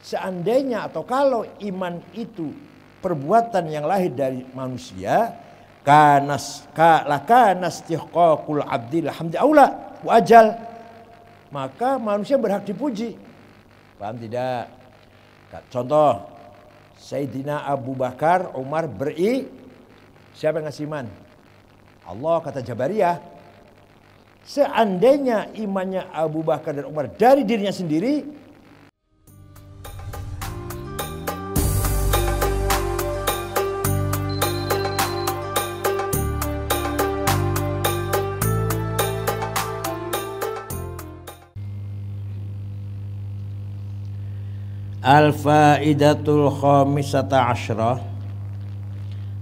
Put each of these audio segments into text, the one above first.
Seandainya atau kalau iman itu perbuatan yang lahir dari manusia, kanas ka tihqaqul abdil hamdi aula wajal maka manusia berhak dipuji. Paham tidak? Contoh Sayyidina Abu Bakar Umar beri siapa yang ngasih iman? Allah kata Jabariyah seandainya imannya Abu Bakar dan Umar dari dirinya sendiri Al-Faidatul Khamisata Ashrah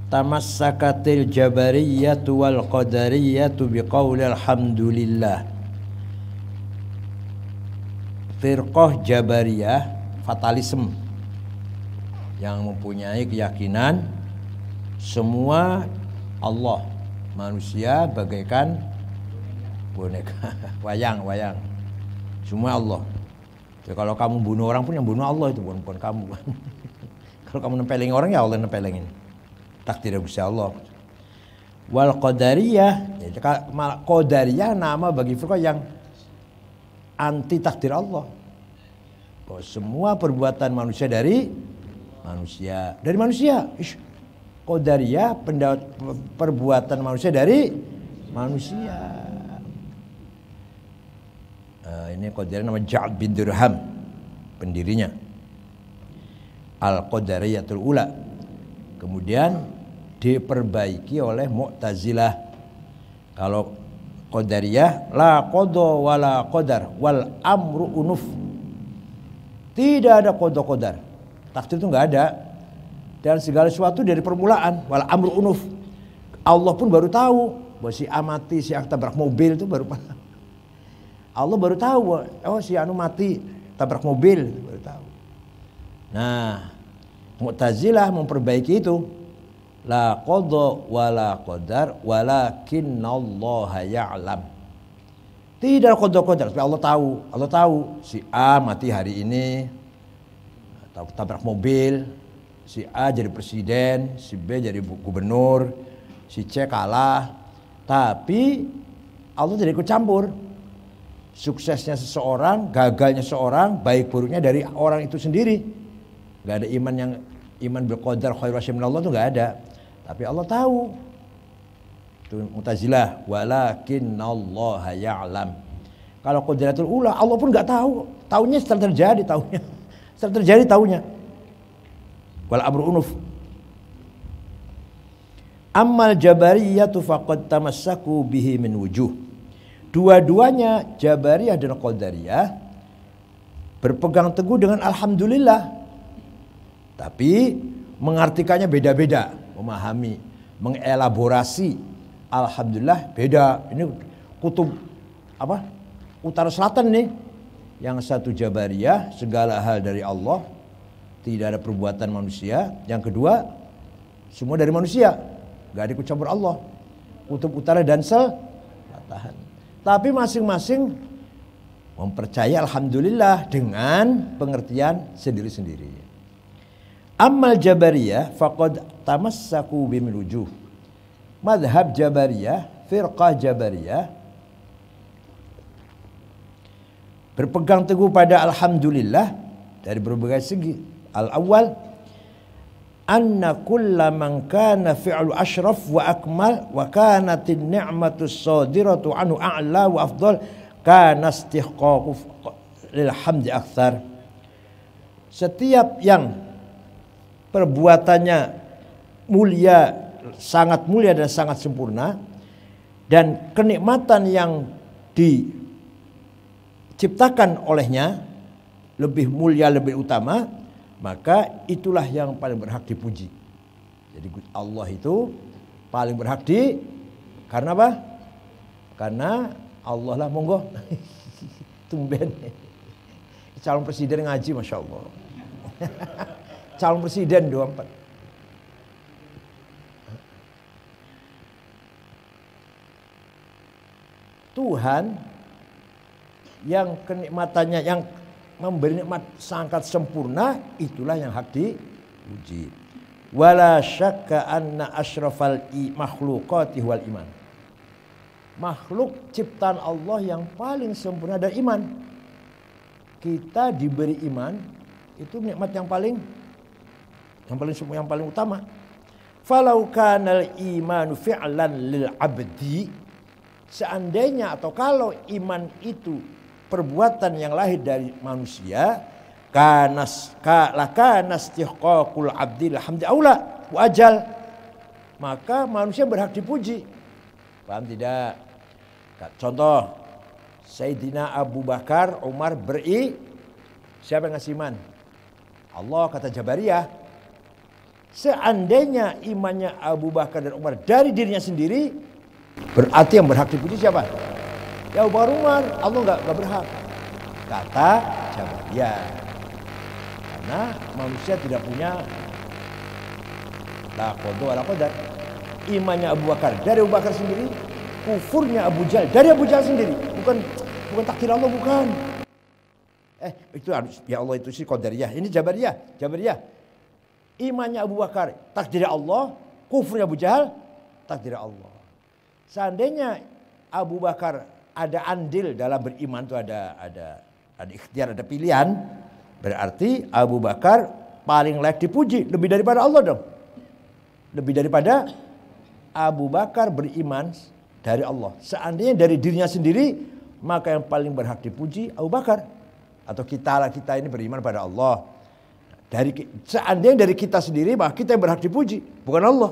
Tamassakatil Jabariyatu wal Qadariyatu biqawli Alhamdulillah firqoh Jabariyah Fatalism Yang mempunyai keyakinan Semua Allah Manusia bagaikan boneka Wayang-wayang Semua Allah Ya, kalau kamu bunuh orang pun yang bunuh Allah itu bukan, bukan kamu. kalau kamu nempelin orang ya Allah nempelin. Takdir bisa Allah. Wal qadariyah, ya, qadariyah nama bagi firqa yang anti takdir Allah. Bahwa semua perbuatan manusia dari manusia, dari manusia. Ish. Qadariyah perbuatan manusia dari manusia uh, ini Qadariyah nama Ja'ad bin Dirham pendirinya Al-Qadariyatul Ula kemudian diperbaiki oleh Mu'tazilah kalau Qadariyah la qada wala qadar wal amru unuf tidak ada qada qadar takdir itu nggak ada dan segala sesuatu dari permulaan wal amru unuf Allah pun baru tahu bahwa si amati si yang tabrak mobil itu baru paham Allah baru tahu oh, oh si anu mati tabrak mobil baru tahu nah Mu'tazilah memperbaiki itu la wa la qadar walakinallaha ya'lam tidak qadha qadar tapi Allah tahu Allah tahu si A mati hari ini tabrak mobil si A jadi presiden si B jadi gubernur si C kalah tapi Allah tidak ikut campur suksesnya seseorang, gagalnya seseorang, baik buruknya dari orang itu sendiri. Gak ada iman yang iman berqadar khairu Allah itu gak ada. Tapi Allah tahu. Itu Mu'tazilah, walakin Allah ya'lam. Kalau kodratul ula, Allah pun gak tahu. Taunya setelah terjadi, taunya. Setelah terjadi taunya. Wal abru unuf. Ammal jabariyatu faqad tamassaku bihi min wujuh. Dua-duanya Jabariyah dan Qadariyah berpegang teguh dengan alhamdulillah. Tapi mengartikannya beda-beda, memahami, mengelaborasi alhamdulillah beda. Ini kutub apa? Utara selatan nih. Yang satu Jabariyah segala hal dari Allah, tidak ada perbuatan manusia. Yang kedua semua dari manusia, gak ada kucampur Allah. Kutub utara dan selatan. Tapi masing-masing mempercaya alhamdulillah dengan pengertian sendiri-sendiri. Amal Jabariyah faqad tamassaku Bimilujuh, Madhab Jabariyah, firqah Jabariyah berpegang teguh pada alhamdulillah dari berbagai segi. Al-awwal anna kulla man kana fi'lu ashraf wa akmal wa kanatin ni'matu sadiratu anhu a'la wa afdal kana istihqaqu lil hamdi akthar setiap yang perbuatannya mulia sangat mulia dan sangat sempurna dan kenikmatan yang diciptakan olehnya lebih mulia lebih utama maka itulah yang paling berhak dipuji. Jadi Allah itu paling berhak di karena apa? Karena Allah lah monggo. Tumben. Calon presiden ngaji Masya Allah. Calon presiden dua empat Tuhan yang kenikmatannya yang memberi nikmat sangat sempurna itulah yang hak diuji wala syakka anna asyrafal makhluqati wal iman makhluk ciptaan Allah yang paling sempurna dan iman kita diberi iman itu nikmat yang paling yang paling yang paling utama falau kanal imanu fi'lan lil abdi seandainya atau kalau iman itu perbuatan yang lahir dari manusia kanas ka lakana abdil hamdi aula wajal maka manusia berhak dipuji paham tidak contoh Sayyidina Abu Bakar Umar beri siapa yang ngasih iman Allah kata Jabariyah seandainya imannya Abu Bakar dan Umar dari dirinya sendiri berarti yang berhak dipuji siapa Ya Umar Umar, Allah nggak nggak berhak. Kata Jabariyah. Karena manusia tidak punya la qadha wala qadar. Imannya Abu Bakar dari Abu Bakar sendiri, kufurnya Abu Jahal dari Abu Jahal sendiri. Bukan bukan takdir Allah bukan. Eh, itu harus ya Allah itu sih kodariyah. Ini Jabariyah, Jabariyah. Imannya Abu Bakar, takdir Allah, kufurnya Abu Jahal, takdir Allah. Seandainya Abu Bakar ada andil dalam beriman itu ada ada ada ikhtiar, ada pilihan. Berarti Abu Bakar paling layak dipuji lebih daripada Allah dong. Lebih daripada Abu Bakar beriman dari Allah. Seandainya dari dirinya sendiri, maka yang paling berhak dipuji Abu Bakar atau kita lah kita ini beriman pada Allah. Dari seandainya dari kita sendiri, maka kita yang berhak dipuji, bukan Allah.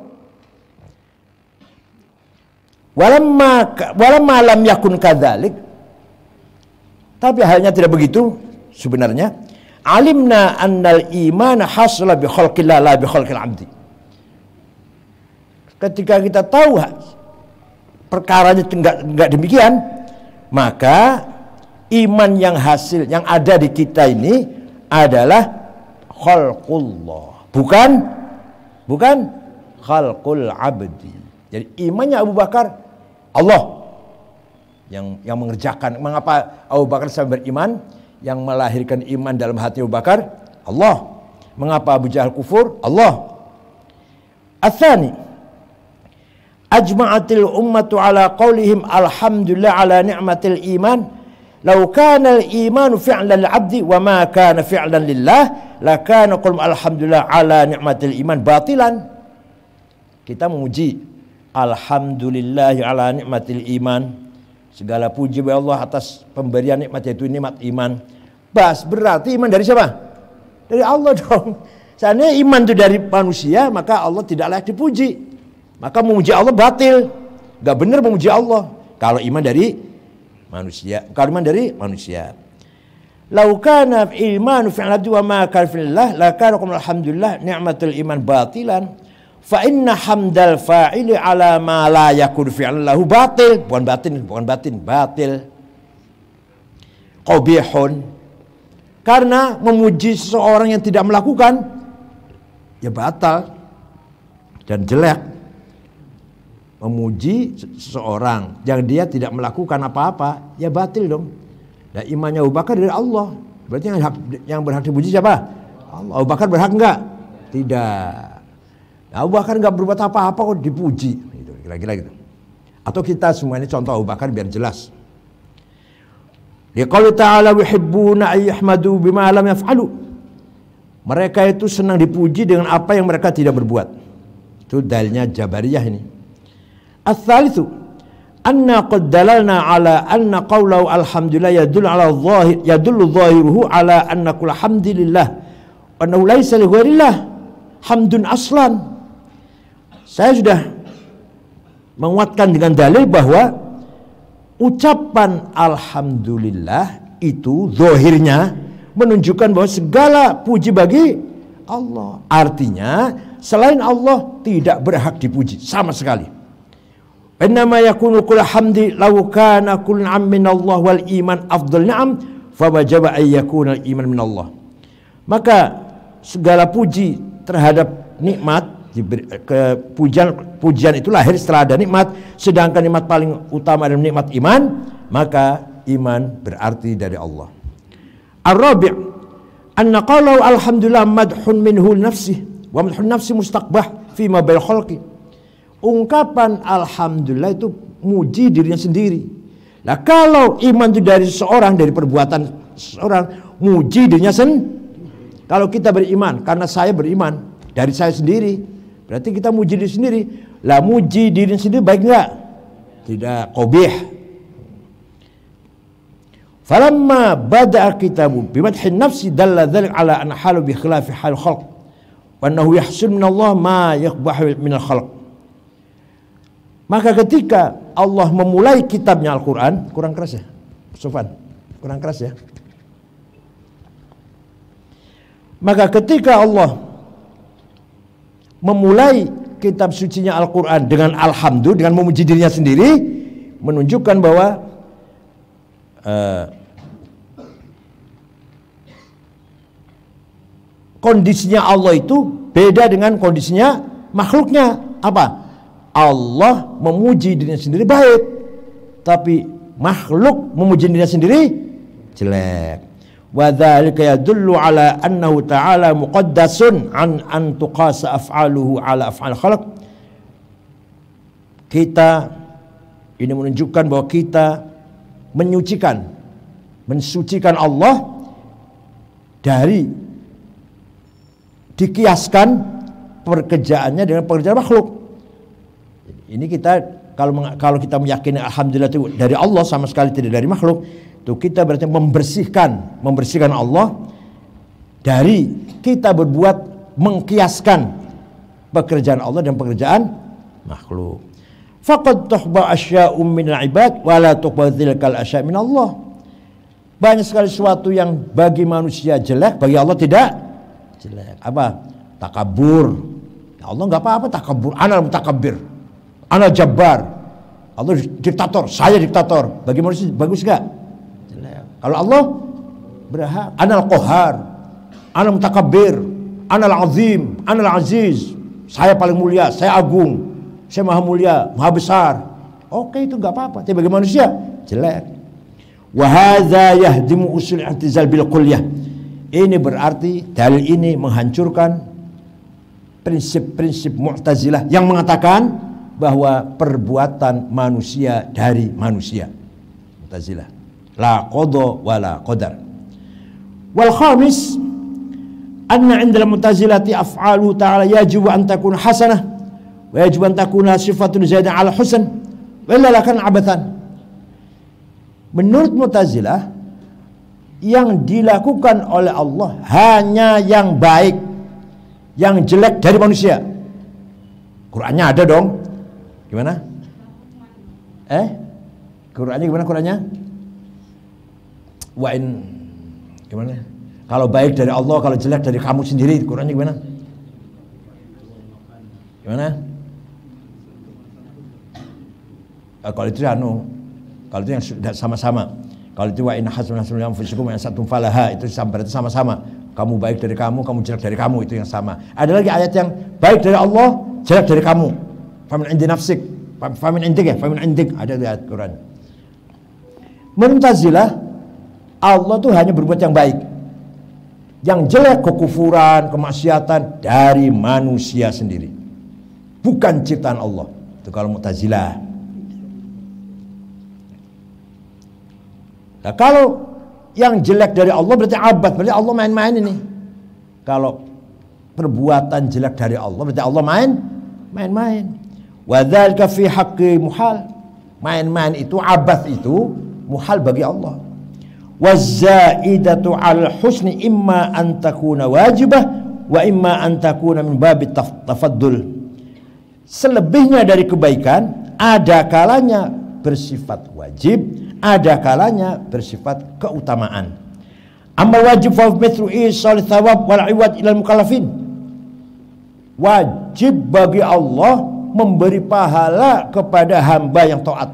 Walamma walamma lam yakun kadzalik. Tapi halnya tidak begitu sebenarnya. Alimna annal iman hasla bi khalqillah la bi khalqil abdi. Ketika kita tahu perkaranya enggak, enggak demikian, maka iman yang hasil yang ada di kita ini adalah khalqullah bukan bukan khalqul abdi jadi imannya Abu Bakar Allah yang yang mengerjakan. Mengapa Abu Bakar sampai beriman? Yang melahirkan iman dalam hati Abu Bakar? Allah. Mengapa Abu Jahal kufur? Allah. Asani. Ajma'atil ummatu ala qawlihim alhamdulillah ala ni'matil iman. Lau kana al-iman fi'lan al-abdi wa ma kana fi'lan lillah la kana qul alhamdulillah ala ni'matil iman batilan. Kita memuji Alhamdulillahi ala nikmatil iman. Segala puji bagi Allah atas pemberian nikmat yaitu nikmat iman. Bas berarti iman dari siapa? Dari Allah dong. Seandainya iman itu dari manusia, maka Allah tidak layak dipuji. Maka memuji Allah batil. Gak benar memuji Allah. Kalau iman dari manusia, kalau iman dari manusia. Laukana kana imanu fi'al abdi wa ma kana alhamdulillah ni'matul iman batilan fa inna hamdal fa'ili ala ma la yakun fi'lan lahu batil bukan batin bukan batin batil qabihun karena memuji seseorang yang tidak melakukan ya batal dan jelek memuji seseorang yang dia tidak melakukan apa-apa ya batil dong dan nah, imannya Abu Bakar dari Allah berarti yang, yang berhak dipuji siapa Allah Abu Bakar berhak enggak tidak Abu Bakar nggak berbuat apa-apa kok dipuji, gitu, kira-kira gitu. Atau kita semua ini contoh Abu Bakar biar jelas. Ya kalau Taala yuhibbuna ayyahmadu bima lam yaf'alu. Mereka itu senang dipuji dengan apa yang mereka tidak berbuat. Itu dalilnya Jabariyah ini. Ats-tsalitsu anna qad dalalna ala anna qawlau alhamdulillah yadullu ala zahir yadullu zahiruhu ala anna kul hamdillah wa annahu laysa li hamdun aslan. Saya sudah menguatkan dengan dalil bahwa ucapan alhamdulillah itu zohirnya menunjukkan bahwa segala puji bagi Allah. Artinya selain Allah tidak berhak dipuji sama sekali. Innama yakunu kul hamdi law kana kul am Allah wal iman afdal ni'am fawajaba ay yakuna iman min Allah. Maka segala puji terhadap nikmat Eh, pujian pujian itu lahir setelah ada nikmat sedangkan nikmat paling utama adalah nikmat iman maka iman berarti dari Allah Ar-Rabi' anna qalau alhamdulillah madhun minhu nafsi wa madhun nafsi mustaqbah fi ma bil khalqi ungkapan alhamdulillah itu muji dirinya sendiri lah kalau iman itu dari seorang dari perbuatan seorang muji dirinya sendiri kalau kita beriman karena saya beriman dari saya sendiri Berarti kita muji diri sendiri. Lah muji diri sendiri baik enggak? Tidak qabih. Falamma bada'a kitabu bi madhhi nafsi dalla dhalik ala an halu bi khilafi hal khalq wa annahu yahsul min Allah ma yaqbahu min al khalq. Maka ketika Allah memulai kitabnya Al-Qur'an, kurang keras ya? Sofan, kurang keras ya? Maka ketika Allah memulai kitab sucinya Al-Quran dengan Alhamdulillah, dengan memuji dirinya sendiri, menunjukkan bahwa uh, kondisinya Allah itu beda dengan kondisinya makhluknya. Apa? Allah memuji dirinya sendiri baik, tapi makhluk memuji dirinya sendiri jelek. وذلك يدل على أنه تعالى مقدس عن أن an أفعاله على أفعال af'al kita ini menunjukkan bahwa kita menyucikan mensucikan Allah dari dikiaskan pekerjaannya dengan pekerjaan makhluk ini kita kalau kalau kita meyakini alhamdulillah itu dari Allah sama sekali tidak dari makhluk itu kita berarti membersihkan, membersihkan Allah dari kita berbuat mengkiaskan pekerjaan Allah dan pekerjaan makhluk. Fakat tuhba asya ummin ibad wala la tilkal asya' min Allah. Banyak sekali sesuatu yang bagi manusia jelek, bagi Allah tidak jelek. Apa? Takabur. Ya Allah nggak apa-apa takabur. Ana takabir. Anak jabbar. Allah diktator, saya diktator. Bagi manusia bagus nggak? Kalau Allah berhak, anal kohar, anal mutakabir, anal azim, anal aziz. Saya paling mulia, saya agung, saya maha mulia, maha besar. Oke itu nggak apa-apa. Tapi bagi manusia jelek. Wahada yahdimu usul i'tizal bil kuliah. Ini berarti dalil ini menghancurkan prinsip-prinsip Mu'tazilah yang mengatakan bahwa perbuatan manusia dari manusia. Mu'tazilah la qada wa la qadar wal khamis anna 'inda al-mu'tazilati af'alu ta'ala yajibu an takun hasanah wa yajibu an takuna sifatun zaidah 'ala husn wa illa lakan 'abathan menurut mu'tazilah yang dilakukan oleh Allah hanya yang baik yang jelek dari manusia Qurannya ada dong gimana eh Qurannya gimana Qurannya wa in gimana? Kalau baik dari Allah, kalau jelek dari kamu sendiri, Qurannya gimana? Gimana? Eh, kalau itu anu, kalau itu yang sama-sama. Kalau itu wa in hasbun hasbun anfusikum yang satu falaha itu itu sama-sama. Kamu baik dari kamu, kamu jelek dari kamu itu yang sama. Ada lagi ayat yang baik dari Allah, jelek dari kamu. Famin indi nafsik, famin indik ya, famin indik ada di ayat Quran. Mumtazilah Allah tuh hanya berbuat yang baik. Yang jelek kekufuran, kemaksiatan dari manusia sendiri. Bukan ciptaan Allah. Itu kalau Mu'tazilah. Nah, kalau yang jelek dari Allah berarti abad, berarti Allah main-main ini. Kalau perbuatan jelek dari Allah berarti Allah main main-main. Wadzalika fi haqqi muhal. Main-main itu abad itu muhal bagi Allah wazaidatu al husni imma an takuna wajibah wa imma an takuna min babit tafaddul selebihnya dari kebaikan ada kalanya bersifat wajib ada kalanya bersifat keutamaan amma wajib fa mithlu isal thawab wal iwad ilal mukallafin wajib bagi Allah memberi pahala kepada hamba yang taat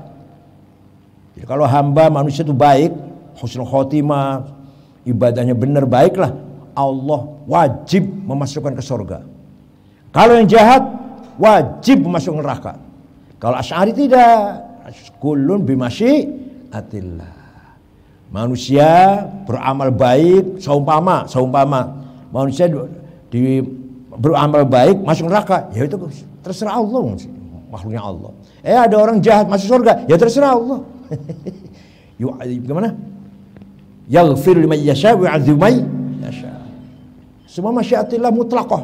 jadi kalau hamba manusia itu baik husnul khotimah, ibadahnya benar baiklah, Allah wajib memasukkan ke surga. Kalau yang jahat wajib masuk neraka. Kalau Asy'ari tidak, kulun bimasyi atillah. Manusia beramal baik seumpama, seumpama manusia di beramal baik masuk neraka, ya itu terserah Allah makhluknya Allah. Eh ada orang jahat masuk surga, ya terserah Allah. Yuk, gimana? yaghfir liman yasha wa azumai yasha semua masyiatillah mutlaqah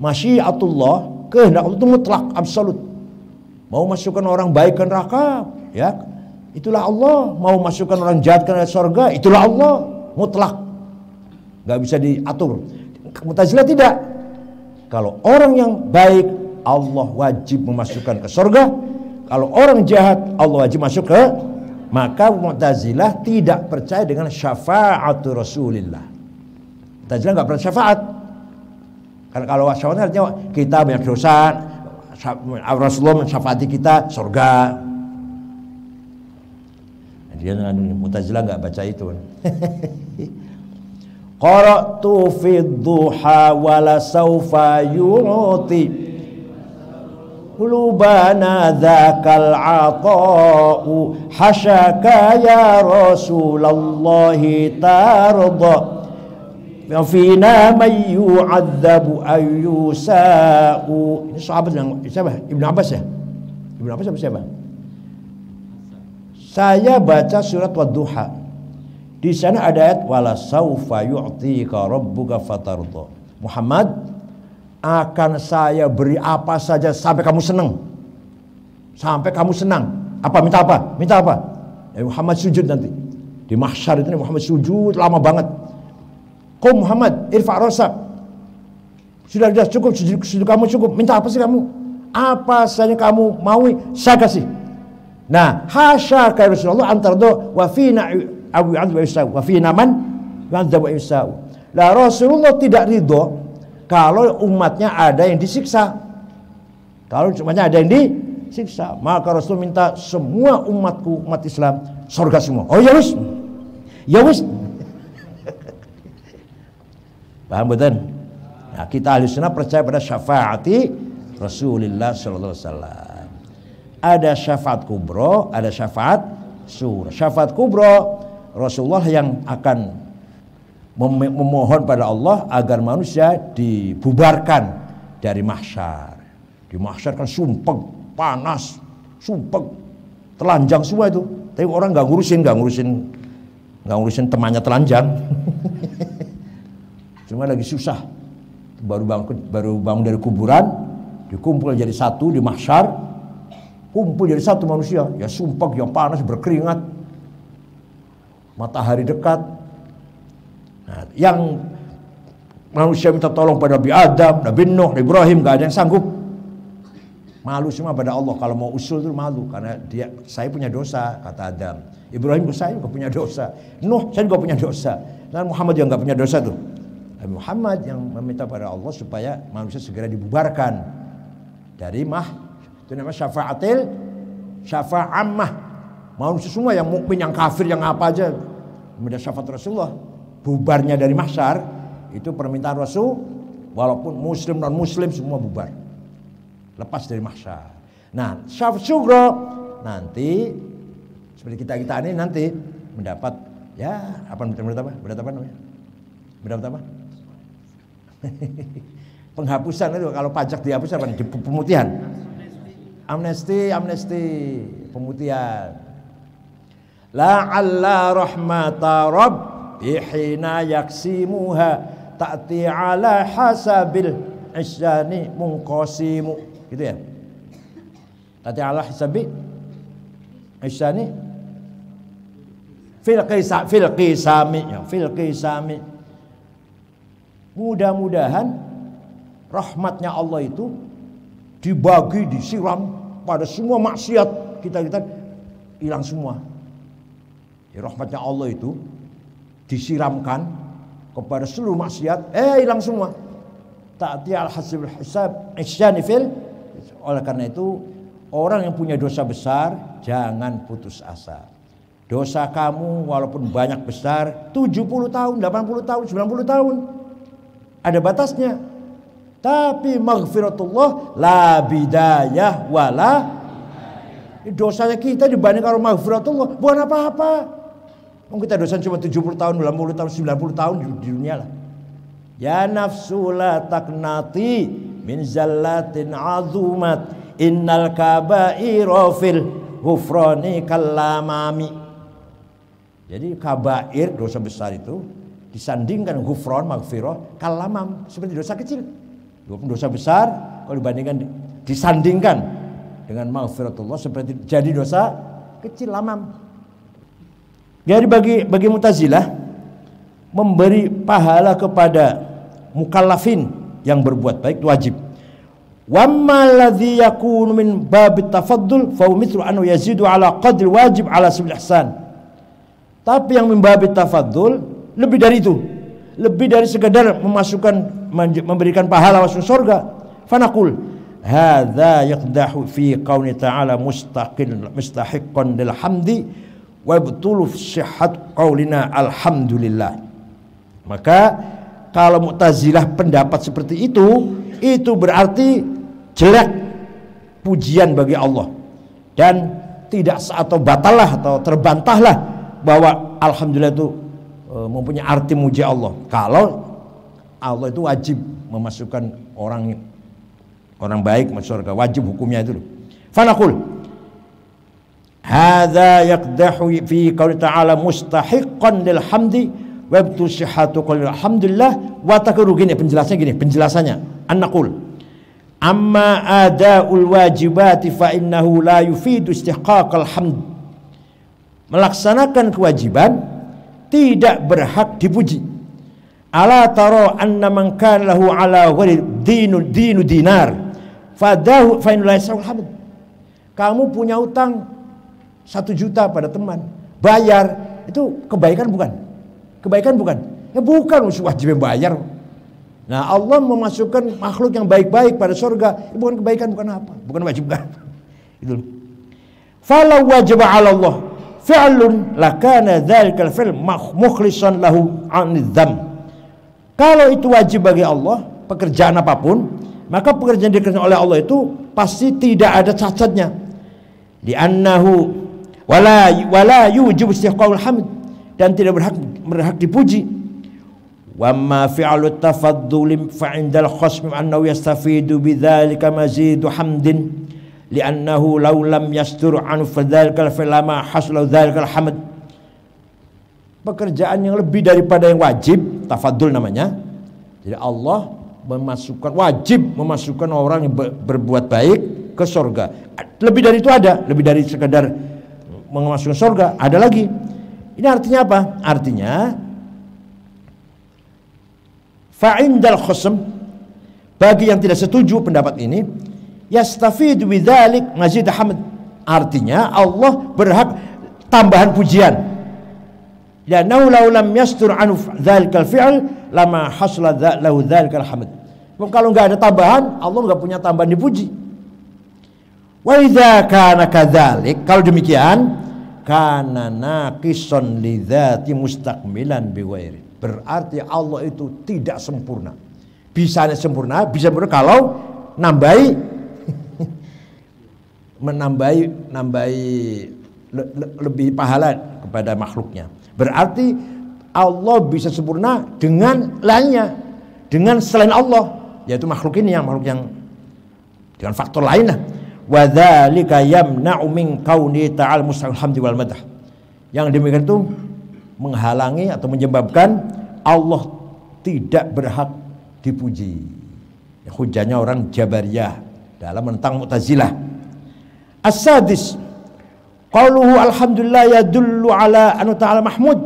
masyiatullah kehendak Allah itu mutlak absolut mau masukkan orang baik ke neraka ya itulah Allah mau masukkan orang jahat ke surga itulah Allah mutlak nggak bisa diatur Mu'tazilah tidak kalau orang yang baik Allah wajib memasukkan ke surga kalau orang jahat Allah wajib masuk ke maka Mu'tazilah tidak percaya dengan syafaat Rasulillah. Mu'tazilah nggak percaya syafaat. Karena kalau syafaat artinya kita banyak dosa, Rasulullah mensyafaati kita surga. Nah, dia Mu'tazilah nggak baca itu. Qara'tu fi dhuha wala sawfa yu'ti Qulubana dzakal ata'u hasyaka ya Rasulullah tarda Fina yu'adzabu Ini sahabat yang siapa? Abbas ya? Abbas siapa? Saya baca surat Wadduha Di sana ada ayat wala saufa yu'tika rabbuka fatardha Muhammad akan saya beri apa saja sampai kamu senang. Sampai kamu senang. Apa minta apa? Minta apa? Ya Muhammad sujud nanti. Di mahsyar itu Muhammad sujud lama banget. Kau Muhammad, irfa' rosak. Sudah sudah cukup sujud, sujud kamu cukup. Minta apa sih kamu? Apa saja kamu mau saya kasih. Nah, hasya ka Rasulullah antar do wa fina awi wa fina man wa La Rasulullah tidak ridho kalau umatnya ada yang disiksa. Kalau umatnya ada yang disiksa, maka Rasul minta semua umatku umat Islam surga semua. Oh ya wis. Ya wis. Paham betul? Nah, kita ahli sunnah percaya pada syafaati Rasulullah sallallahu alaihi wasallam. Ada syafaat kubro, ada syafaat surah. Syafaat kubro Rasulullah yang akan mem memohon pada Allah agar manusia dibubarkan dari mahsyar. Di mahsyar kan sumpek, panas, sumpek, telanjang semua itu. Tapi orang nggak ngurusin, nggak ngurusin, nggak ngurusin temannya telanjang. Cuma lagi susah. Baru bangun, baru bangun dari kuburan, dikumpul jadi satu di mahsyar, kumpul jadi satu manusia. Ya sumpek, yang panas, berkeringat, matahari dekat, Nah, yang manusia minta tolong pada Nabi Adam, Nabi Nuh, Nabi Ibrahim, gak ada yang sanggup. Malu semua pada Allah. Kalau mau usul itu malu karena dia saya punya dosa kata Adam. Ibrahim saya juga punya dosa. Nuh saya juga punya dosa. Dan Muhammad yang nggak punya dosa tuh. Nabi Muhammad yang meminta pada Allah supaya manusia segera dibubarkan dari mah itu namanya syafaatil syafa'amah manusia semua yang mukmin yang kafir yang apa aja kemudian syafaat Rasulullah bubarnya dari mahsyar itu permintaan Rasul walaupun muslim non muslim semua bubar lepas dari mahsyar nah syaf syugro nanti seperti kita kita ini nanti mendapat ya apa mendapat apa mendapat apa namanya mendapat apa penghapusan itu kalau pajak dihapus apa pemutihan amnesti amnesti pemutihan la alla rahmata rabb Ihina yaksimuha ta'ti ala hasabil isyani mungkosimu gitu ya ta'ti ala hasabi isyani fil qisa fil qisami ya, fil qisami mudah-mudahan rahmatnya Allah itu dibagi disiram pada semua maksiat kita kita hilang semua ya, rahmatnya Allah itu disiramkan kepada seluruh maksiat, eh hilang semua. Ta'ti al-hasibul hisab isyanifil Oleh karena itu, orang yang punya dosa besar jangan putus asa. Dosa kamu walaupun banyak besar, 70 tahun, 80 tahun, 90 tahun. Ada batasnya. Tapi maghfiratullah la bidayah wala dosanya kita dibandingkan maghfiratullah bukan apa-apa. Mungkin kita dosen cuma 70 tahun, 80 tahun, 90 tahun di dunia lah. Ya nafsu la taknati min zallatin azumat innal kabairu fil hufrani kallamami. Jadi kabair dosa besar itu disandingkan hufron magfirah kalamam seperti dosa kecil. Dua dosa besar kalau dibandingkan disandingkan dengan maghfiratullah seperti jadi dosa kecil lamam jadi bagi bagi Mu'tazilah memberi pahala kepada mukallafin yang berbuat baik itu wajib. Wa ladzi yakunu min bab tafaddul fa mithlu an yazidu ala qadri wajib ala sabil ihsan. Tapi yang membabi tafaddul lebih dari itu. Lebih dari sekedar memasukkan memberikan pahala masuk surga. Fanaqul hadza yaqdahu fi qauli ta'ala mustaqil mustahiqqan lil hamdi wabtulu sihat qaulina alhamdulillah maka kalau Mu'tazilah pendapat seperti itu itu berarti jelek pujian bagi Allah dan tidak atau batalah atau terbantahlah bahwa alhamdulillah itu e, mempunyai arti muji Allah kalau Allah itu wajib memasukkan orang orang baik masuk surga wajib hukumnya itu Fanaqul. Hada yakdahu fi qouli ta'ala mustahiqqan lil hamdi wa ibtusihatu qouli alhamdulillah wa takru gini penjelasannya gini penjelasannya annaqul amma adaul wajibati fa innahu la yufidu istihqaqal hamd melaksanakan kewajiban tidak berhak dipuji ala taro anna man lahu ala ghairi dinu dinu dinar fadahu fa innahu la hamd kamu punya utang satu juta pada teman, bayar itu kebaikan bukan? Kebaikan bukan? Ya bukan, wajib bayar. Nah Allah memasukkan makhluk yang baik-baik pada surga, ya, bukan kebaikan bukan apa? Bukan wajib kan? Itu. Falau wajib ala Allah fi'lun lakana dzalikal fi'l mukhlishan lahu anizam. Kalau itu wajib bagi Allah, pekerjaan apapun, maka pekerjaan dikerjakan oleh Allah itu pasti tidak ada cacatnya. Di annahu wala wala yujib istiqaul hamd dan tidak berhak berhak dipuji wa ma fi'lu tafaddul fa indal khasm annahu yastafidu bidzalika mazidu hamdin li'annahu law lam yastur an fadzalika filama hasla dzalika hamd pekerjaan yang lebih daripada yang wajib tafaddul namanya jadi Allah memasukkan wajib memasukkan orang yang berbuat baik ke surga lebih dari itu ada lebih dari sekedar mengemaskan surga ada lagi ini artinya apa artinya fa'indal khusm bagi yang tidak setuju pendapat ini yastafid widalik mazid hamd artinya Allah berhak tambahan pujian dan laulau lam yastur anuf dzalikal fi'l lama hasla lahu dzalikal hamd kalau nggak ada tambahan Allah nggak punya tambahan dipuji wa idza kana kalau demikian kana naqison lidzati mustakmilan biwairi. Berarti Allah itu tidak sempurna. Bisa sempurna, bisa sempurna kalau nambahi menambahi nambahi le, le, lebih pahala kepada makhluknya. Berarti Allah bisa sempurna dengan lainnya, dengan selain Allah, yaitu makhluk ini yang makhluk yang dengan faktor lain lah wa dzalika yamna'u min kauni ta'al mustaqil wal madah yang demikian itu menghalangi atau menyebabkan Allah tidak berhak dipuji ya, hujannya orang Jabariyah dalam menentang Mu'tazilah as-sadis qaluhu alhamdulillah yadullu ala anu ta'ala mahmud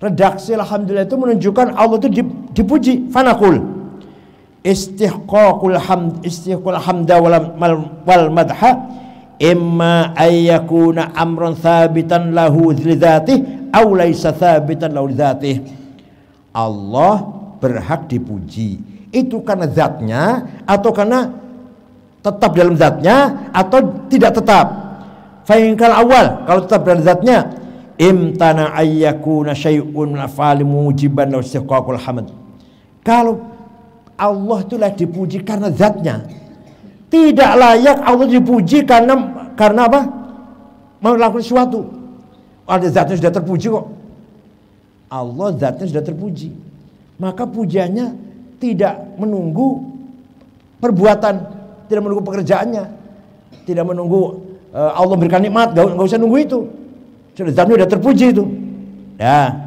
redaksi alhamdulillah itu menunjukkan Allah itu dipuji fanakul istihqaqul hamd istihqaqul hamda wal, wal madha imma ayyakuna amran thabitan lahu lidzatih aw sabitan thabitan lahu lidzatih Allah berhak dipuji itu karena zatnya atau karena tetap dalam zatnya atau tidak tetap fa awal kalau tetap dalam zatnya imtana ayyakuna syai'un min mujiban lahu istihqaqul hamd kalau Allah itulah dipuji karena zatnya. Tidak layak Allah dipuji karena karena apa? Melakukan sesuatu. Ada zatnya sudah terpuji kok. Allah zatnya sudah terpuji. Maka pujiannya tidak menunggu perbuatan, tidak menunggu pekerjaannya, tidak menunggu eh, Allah berikan nikmat, gak, usah nunggu itu. Sudah zatnya sudah terpuji itu. Ya.